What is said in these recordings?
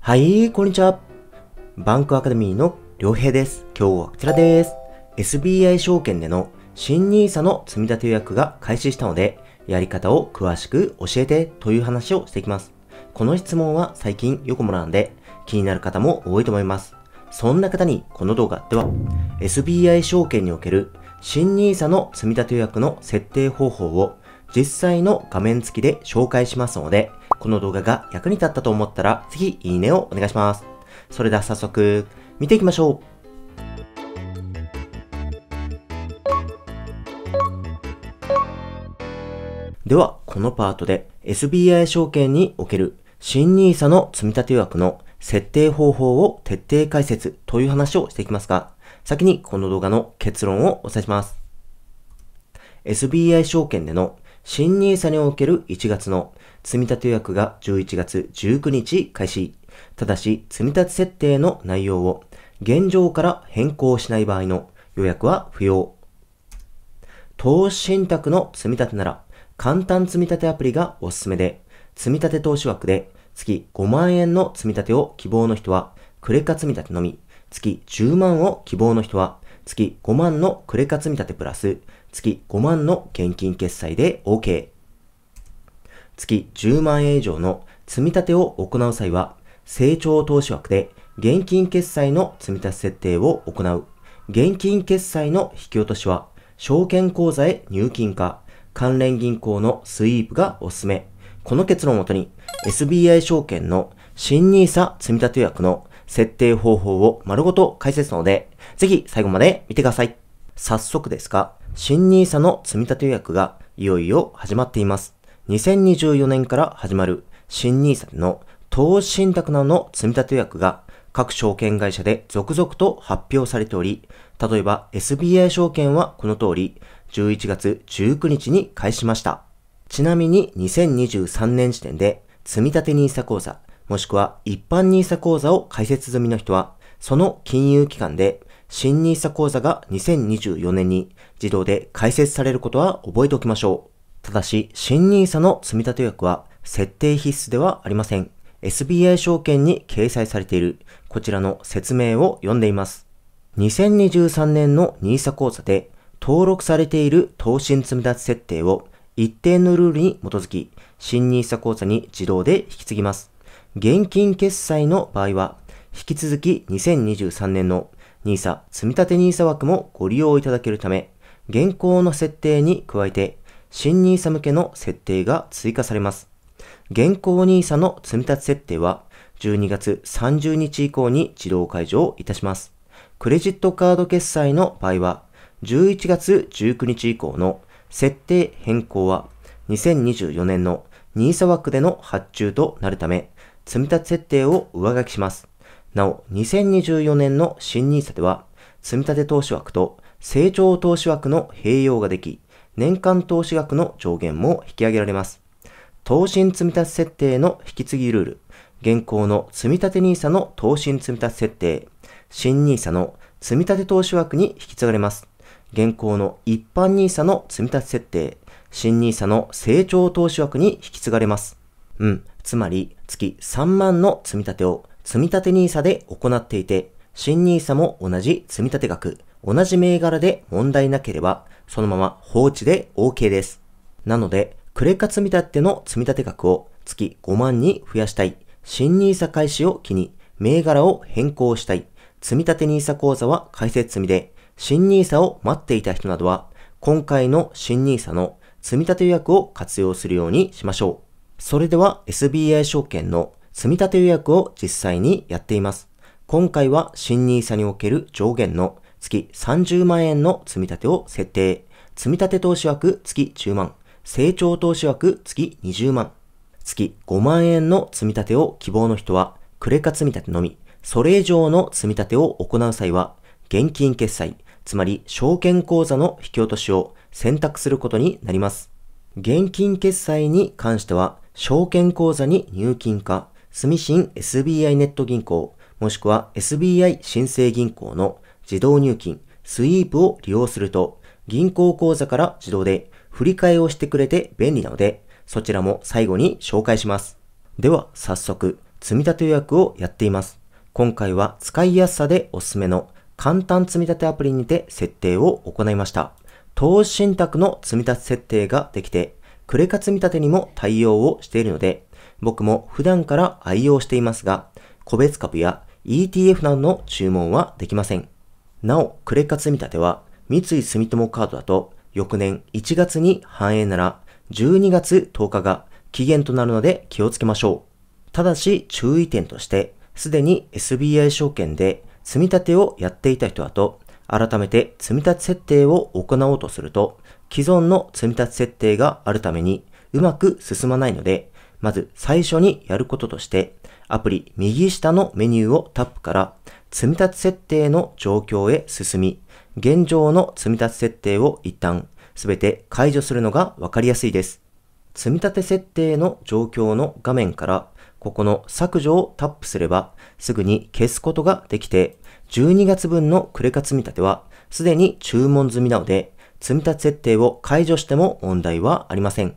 はい、こんにちは。バンクアカデミーの良平です。今日はこちらです。SBI 証券での新 nisa の積立予約が開始したので、やり方を詳しく教えてという話をしていきます。この質問は最近よくもらうんで、気になる方も多いと思います。そんな方にこの動画では、SBI 証券における新 nisa の積立予約の設定方法を実際の画面付きで紹介しますので、この動画が役に立ったと思ったら、ぜひいいねをお願いします。それでは早速、見ていきましょう。では、このパートで SBI 証券における新 NISA の積立枠の設定方法を徹底解説という話をしていきますが、先にこの動画の結論をお伝えします。SBI 証券での新入社における1月の積立予約が11月19日開始。ただし、積立設定の内容を現状から変更しない場合の予約は不要。投資信託の積立なら、簡単積立アプリがおすすめで、積立投資枠で月5万円の積立を希望の人は、クレカ積立のみ、月10万を希望の人は、月5万のクレカ積立プラス、月5万の現金決済で OK。月10万円以上の積み立てを行う際は、成長投資枠で現金決済の積み立て設定を行う。現金決済の引き落としは、証券口座へ入金か、関連銀行のスイープがおすすめ。この結論をもとに、SBI 証券の新 NISA 積立予約の設定方法を丸ごと解説なので、ぜひ最後まで見てください。早速ですが、新 NISA の積立予約がいよいよ始まっています。2024年から始まる新 NISA の投資信託などの積立予約が各証券会社で続々と発表されており、例えば SBI 証券はこの通り、11月19日に開始ました。ちなみに2023年時点で、積立 NISA 口座、もしくは一般 NISA 口座を開設済みの人は、その金融機関で新 NISA 講座が2024年に自動で開設されることは覚えておきましょう。ただし、新 NISA の積立額は設定必須ではありません。SBI 証券に掲載されているこちらの説明を読んでいます。2023年の NISA 講座で登録されている投信積立設定を一定のルールに基づき新 NISA 口座に自動で引き継ぎます。現金決済の場合は引き続き2023年の NISA、積立 NISA 枠もご利用いただけるため、現行の設定に加えて、新 NISA 向けの設定が追加されます。現行 NISA の積み立て設定は、12月30日以降に自動解除をいたします。クレジットカード決済の場合は、11月19日以降の設定変更は、2024年の NISA 枠での発注となるため、積み立て設定を上書きします。なお、2024年の新 nisa では、積立投資枠と成長投資枠の併用ができ、年間投資額の上限も引き上げられます。投信積立設定の引き継ぎルール、現行の積立 NISA の投信積立設定、新 NISA の積立投資枠に引き継がれます。現行の一般 NISA の積立設定、新 NISA の成長投資枠に引き継がれます。うん、つまり月3万の積み立てを積立 NISA で行っていて、新 NISA も同じ積立額、同じ銘柄で問題なければ、そのまま放置で OK です。なので、クレカ積立の積立額を月5万に増やしたい。新 NISA 開始を機に、銘柄を変更したい。積立 NISA 口座は開設済みで、新 NISA を待っていた人などは、今回の新 NISA の積立予約を活用するようにしましょう。それでは SBI 証券の積み立て予約を実際にやっています。今回は新ニーサにおける上限の月30万円の積み立てを設定。積み立て投資枠月10万。成長投資枠月20万。月5万円の積み立てを希望の人は、クレカ積み立てのみ。それ以上の積み立てを行う際は、現金決済、つまり証券口座の引き落としを選択することになります。現金決済に関しては、証券口座に入金か、住信 SBI ネット銀行、もしくは SBI 申請銀行の自動入金、スイープを利用すると、銀行口座から自動で振り替えをしてくれて便利なので、そちらも最後に紹介します。では早速、積立予約をやっています。今回は使いやすさでおすすめの簡単積立アプリにて設定を行いました。投資信託の積立設定ができて、クレカ積立にも対応をしているので、僕も普段から愛用していますが、個別株や ETF などの注文はできません。なお、クレカ積立は、三井住友カードだと、翌年1月に反映なら、12月10日が期限となるので気をつけましょう。ただし注意点として、すでに SBI 証券で積立をやっていた人だと、改めて積立設定を行おうとすると、既存の積立設定があるためにうまく進まないので、まず最初にやることとして、アプリ右下のメニューをタップから、積み立て設定の状況へ進み、現状の積み立て設定を一旦すべて解除するのがわかりやすいです。積み立て設定の状況の画面から、ここの削除をタップすれば、すぐに消すことができて、12月分のクレカ積み立ては、すでに注文済みなので、積み立て設定を解除しても問題はありません。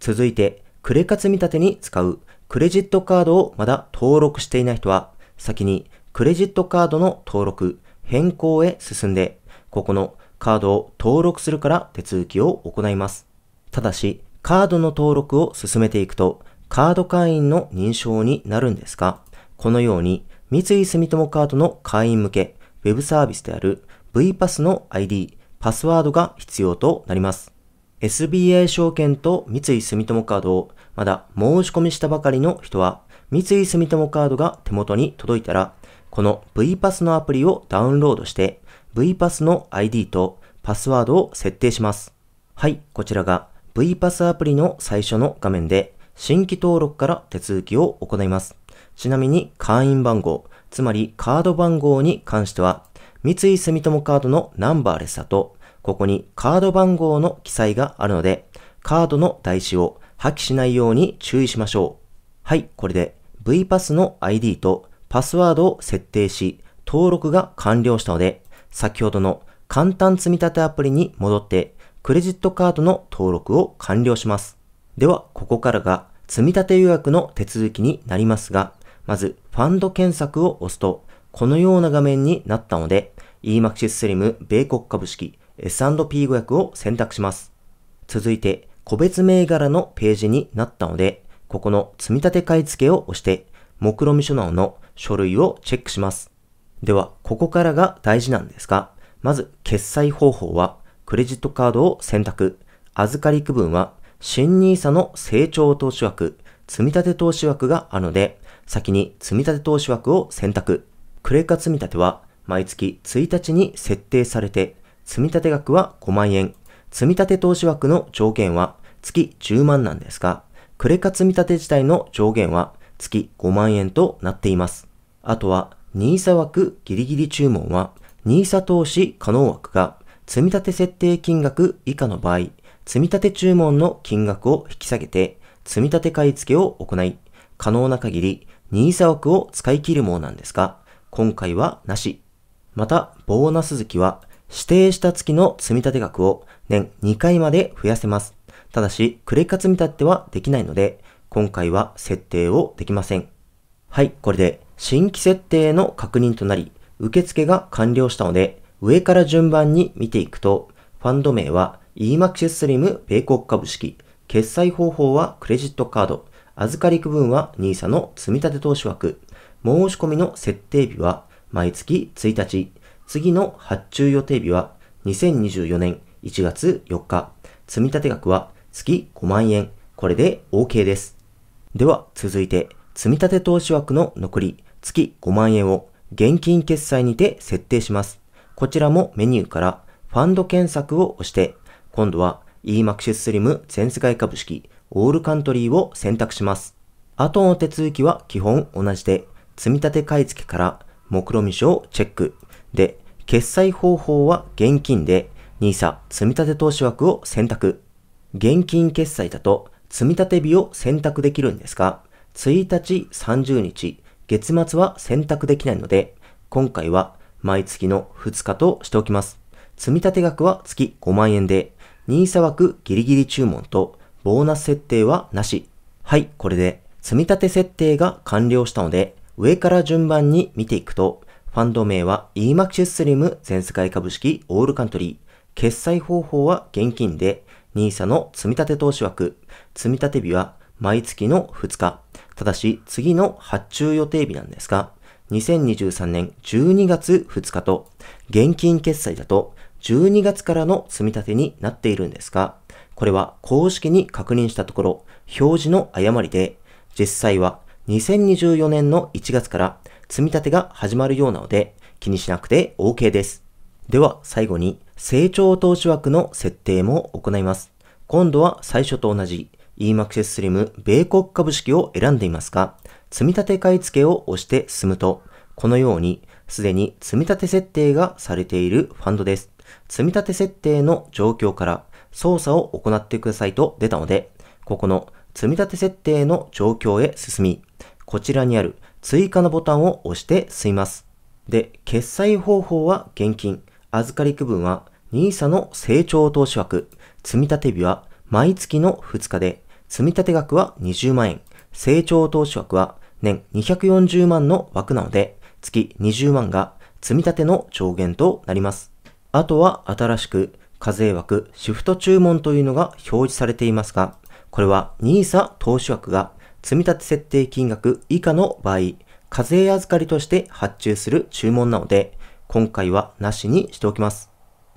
続いて、クレカ積立に使うクレジットカードをまだ登録していない人は、先にクレジットカードの登録、変更へ進んで、ここのカードを登録するから手続きを行います。ただし、カードの登録を進めていくと、カード会員の認証になるんですが、このように、三井住友カードの会員向け、ウェブサービスである V p a s s の ID、パスワードが必要となります。SBI 証券と三井住友カードをまだ申し込みしたばかりの人は、三井住友カードが手元に届いたら、この V パスのアプリをダウンロードして、V パスの ID とパスワードを設定します。はい、こちらが V パスアプリの最初の画面で、新規登録から手続きを行います。ちなみに会員番号、つまりカード番号に関しては、三井住友カードのナンバーレスだと、ここにカード番号の記載があるので、カードの台紙を破棄しないように注意しましょう。はい、これで VPass の ID とパスワードを設定し、登録が完了したので、先ほどの簡単積立アプリに戻って、クレジットカードの登録を完了します。では、ここからが積立予約の手続きになりますが、まずファンド検索を押すと、このような画面になったので、EMAXIS SLIM 米国株式 S&P500 を選択します。続いて、個別銘柄のページになったので、ここの積立買付を押して、目論見書などの書類をチェックします。では、ここからが大事なんですが、まず決済方法は、クレジットカードを選択、預かり区分は、新 nisa の成長投資枠、積立投資枠があるので、先に積立投資枠を選択。クレカ積立は毎月1日に設定されて、積立額は5万円、積立投資枠の上限は月10万なんですが、クレカ積立自体の上限は月5万円となっています。あとは、NISA 枠ギリギリ注文は、NISA 投資可能枠が積立設定金額以下の場合、積立注文の金額を引き下げて、積立買い付けを行い、可能な限り NISA 枠を使い切るものなんですが、今回はなし。また、ボーナス月は指定した月の積立額を年2回まで増やせます。ただし、クレカ積み立てはできないので、今回は設定をできません。はい、これで新規設定の確認となり、受付が完了したので、上から順番に見ていくと、ファンド名は e m a x s l i m 米国株式、決済方法はクレジットカード、預かり区分は NISA の積立投資枠、申し込みの設定日は毎月1日、次の発注予定日は2024年1月4日、積立額は月5万円。これで OK です。では続いて、積立投資枠の残り月5万円を現金決済にて設定します。こちらもメニューからファンド検索を押して、今度は EMAX Slim 全世界株式オールカントリーを選択します。後の手続きは基本同じで、積立買付から目論見書をチェック。で、決済方法は現金で、NISA 積立投資枠を選択。現金決済だと積立日を選択できるんですが、1日30日、月末は選択できないので、今回は毎月の2日としておきます。積立額は月5万円で、NISA 枠ギリギリ注文とボーナス設定はなし。はい、これで積立設定が完了したので、上から順番に見ていくと、ファンド名は e m a x s SLIM 全世界株式オールカントリー。決済方法は現金で、NISA の積立投資枠、積立日は毎月の2日。ただし、次の発注予定日なんですが、2023年12月2日と、現金決済だと、12月からの積み立てになっているんですが、これは公式に確認したところ、表示の誤りで、実際は2024年の1月から積み立てが始まるようなので、気にしなくて OK です。では最後に成長投資枠の設定も行います。今度は最初と同じ EMAXS Slim 米国株式を選んでいますが、積立買い付けを押して進むと、このようにすでに積立設定がされているファンドです。積立設定の状況から操作を行ってくださいと出たので、ここの積立設定の状況へ進み、こちらにある追加のボタンを押して進みます。で、決済方法は現金。預かり区分は NISA の成長投資枠、積立日は毎月の2日で、積立額は20万円、成長投資枠は年240万の枠なので、月20万が積立の上限となります。あとは新しく課税枠シフト注文というのが表示されていますが、これは NISA 投資枠が積立設定金額以下の場合、課税預かりとして発注する注文なので、今回はなしにしておきます。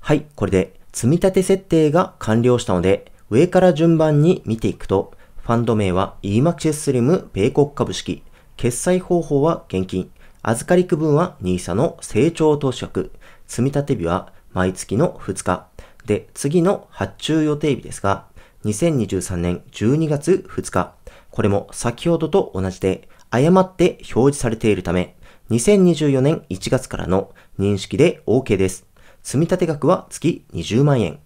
はい、これで積み立て設定が完了したので、上から順番に見ていくと、ファンド名は EMAXS l i m 米国株式、決済方法は現金、預かり区分は NISA の成長投資額、積み立て日は毎月の2日、で、次の発注予定日ですが、2023年12月2日、これも先ほどと同じで、誤って表示されているため、2024年1月からの認識で OK です。積立額は月20万円。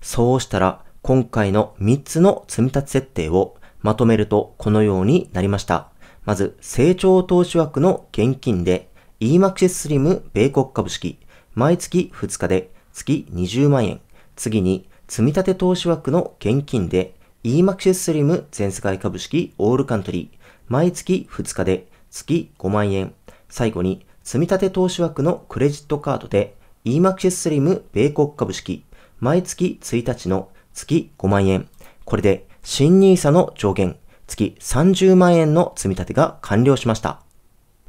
そうしたら、今回の3つの積立設定をまとめるとこのようになりました。まず、成長投資枠の現金で、e m a x s l i m 米国株式、毎月2日で月20万円。次に、積立投資枠の現金で、e m a x SLIM 全世界株式オールカントリー、毎月2日で月5万円。最後に、積立投資枠のクレジットカードで EMAX Slim 米国株式、毎月1日の月5万円。これで新 nisa の上限、月30万円の積み立てが完了しました。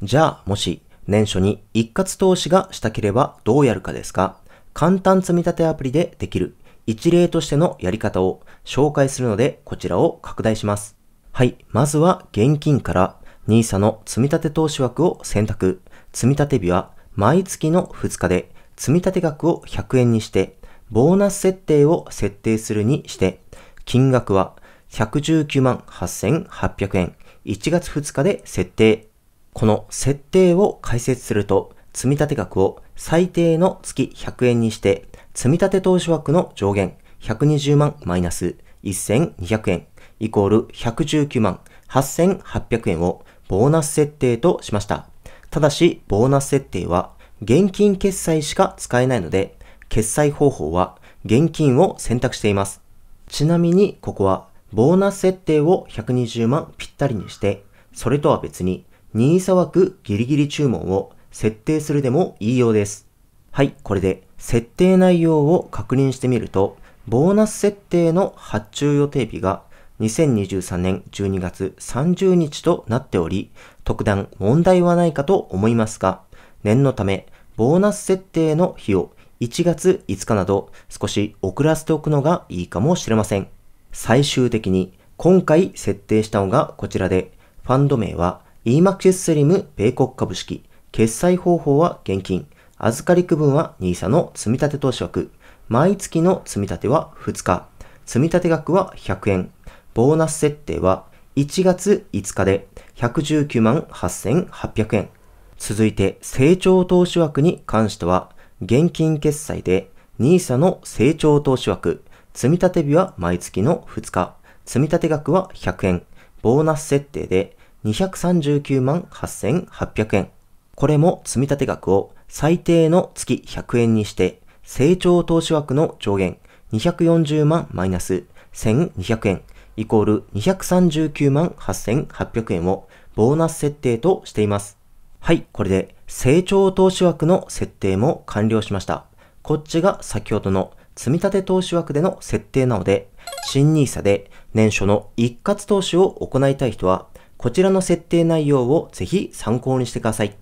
じゃあ、もし年初に一括投資がしたければどうやるかですか簡単積み立てアプリでできる一例としてのやり方を紹介するのでこちらを拡大します。はい。まずは現金から NISA の積立投資枠を選択。積立日は毎月の2日で、積立額を100円にして、ボーナス設定を設定するにして、金額は119万8800円、1月2日で設定。この設定を解説すると、積立額を最低の月100円にして、積立投資枠の上限120万マイナス1200円イコール119万8800円をボーナス設定としました。ただし、ボーナス設定は現金決済しか使えないので、決済方法は現金を選択しています。ちなみに、ここはボーナス設定を120万ぴったりにして、それとは別に n i s 枠ギリギリ注文を設定するでもいいようです。はい、これで設定内容を確認してみると、ボーナス設定の発注予定日が2023年12月30日となっており、特段問題はないかと思いますが、念のため、ボーナス設定の日を1月5日など少し遅らせておくのがいいかもしれません。最終的に今回設定したのがこちらで、ファンド名は EMAX Slim 米国株式、決済方法は現金、預かり区分は NISA の積立投資枠、毎月の積立は2日、積立額は100円、ボーナス設定は1月5日で119万8800円。続いて成長投資枠に関しては、現金決済で NISA の成長投資枠、積立日は毎月の2日、積立額は100円、ボーナス設定で239万8800円。これも積立額を最低の月100円にして、成長投資枠の上限240万マイナス1200円、イコール239万8800円をボーナス設定としています。はい、これで成長投資枠の設定も完了しました。こっちが先ほどの積み立て投資枠での設定なので、新 nisa で年初の一括投資を行いたい人は、こちらの設定内容をぜひ参考にしてください。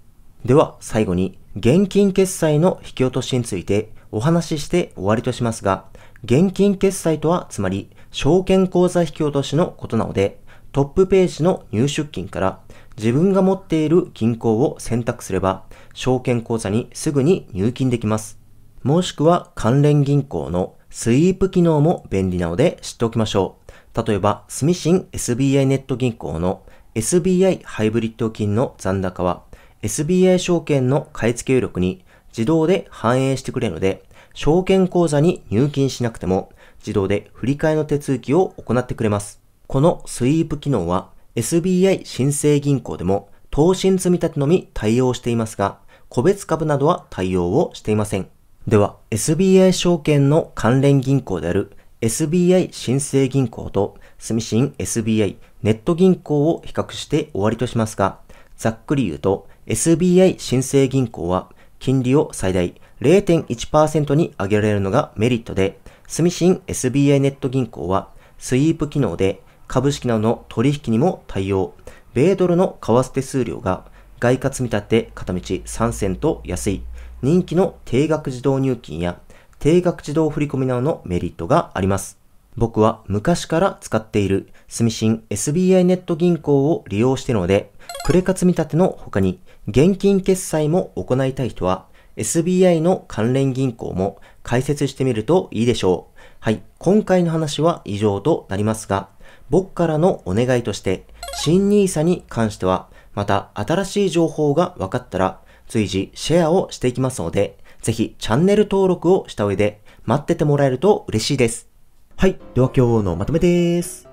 では最後に現金決済の引き落としについてお話しして終わりとしますが、現金決済とはつまり証券口座引き落としのことなので、トップページの入出金から自分が持っている銀行を選択すれば、証券口座にすぐに入金できます。もしくは関連銀行のスイープ機能も便利なので知っておきましょう。例えば、スミシン SBI ネット銀行の SBI ハイブリッド金の残高は SBI 証券の買い付け余力に自動で反映してくれるので、証券口座に入金しなくても自動で振り替えの手続きを行ってくれます。このスイープ機能は SBI 申請銀行でも投信積立のみ対応していますが、個別株などは対応をしていません。では、SBI 証券の関連銀行である SBI 新生銀行と住信 SBI ネット銀行を比較して終わりとしますが、ざっくり言うと SBI 新生銀行は金利を最大0.1%に上げられるのがメリットで、住信 SBI ネット銀行は、スイープ機能で株式などの取引にも対応。米ドルの為替手数料が外貨積立片道3 0 0と安い。人気の定額自動入金や定額自動振込などのメリットがあります。僕は昔から使っている住信 SBI ネット銀行を利用しているので、クレカ積立の他に現金決済も行いたい人は SBI の関連銀行も解説してみるといいでしょう。はい、今回の話は以上となりますが、僕からのお願いとして、新 nisa に関しては、また新しい情報が分かったら、随時シェアをしていきますので、ぜひチャンネル登録をした上で、待っててもらえると嬉しいです。はい、では今日のまとめです。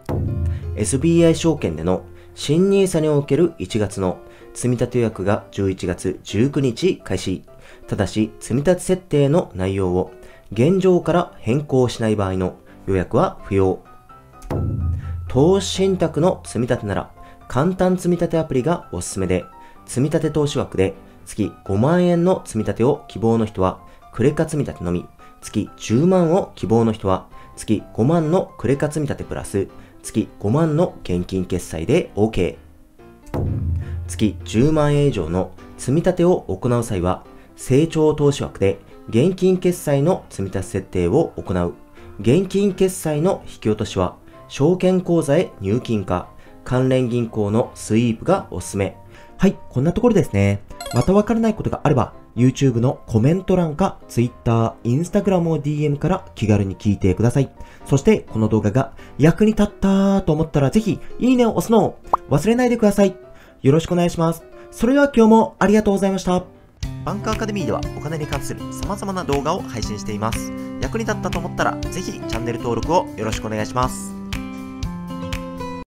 SBI 証券での新 nisa における1月の積立予約が11月19日開始。ただし、積立設定の内容を現状から変更しない場合の予約は不要。投資信託の積み立てなら、簡単積み立てアプリがおすすめで、積み立て投資枠で月5万円の積み立てを希望の人は、クレカ積み立てのみ、月10万を希望の人は、月5万のクレカ積み立てプラス、月5万の現金決済で OK。月10万円以上の積み立てを行う際は、成長投資枠で現金決済の積み立て設定を行う。現金決済の引き落としは、証券口座へ入金か、関連銀行のスイープがおすすめ。はい、こんなところですね。またわからないことがあれば、YouTube のコメント欄か Twitter、Instagram を DM から気軽に聞いてください。そしてこの動画が役に立ったと思ったらぜひいいねを押すのを忘れないでください。よろしくお願いします。それでは今日もありがとうございました。バンクアカデミーではお金に関する様々な動画を配信しています。役に立ったと思ったら、ぜひチャンネル登録をよろしくお願いします。